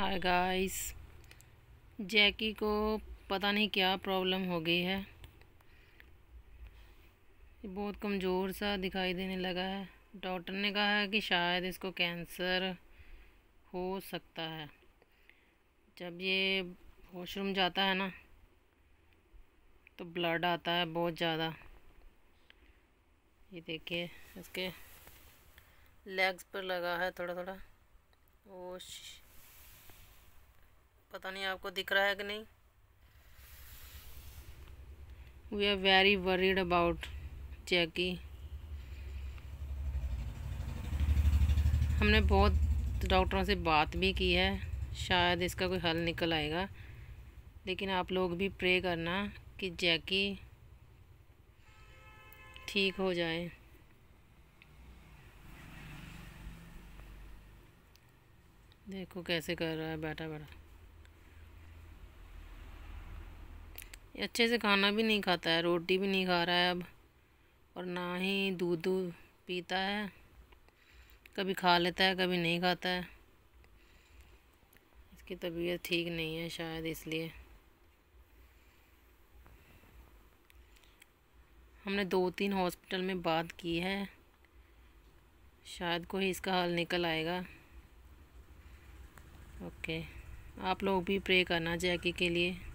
hi guys जैकी को पता नहीं क्या प्रॉब्लम हो गई है बहुत कमज़ोर सा दिखाई देने लगा है डॉक्टर ने कहा है कि शायद इसको कैंसर हो सकता है जब ये वॉशरूम जाता है ना तो ब्लड आता है बहुत ज़्यादा ये देखिए इसके लेग्स पर लगा है थोड़ा थोड़ा वो पता नहीं आपको दिख रहा है कि नहीं we are very worried about Jackie हमने बहुत डॉक्टरों से बात भी की है शायद इसका कोई हल निकल आएगा लेकिन आप लोग भी प्रे करना कि जैकी ठीक हो जाए देखो कैसे कर रहा है बैठा बैठा अच्छे से खाना भी नहीं खाता है रोटी भी नहीं खा रहा है अब और ना ही दूध दूध पीता है कभी खा लेता है कभी नहीं खाता है इसकी तबीयत ठीक नहीं है शायद इसलिए हमने दो तीन हॉस्पिटल में बात की है शायद कोई इसका हल निकल आएगा ओके आप लोग भी प्रे करना जैकी के लिए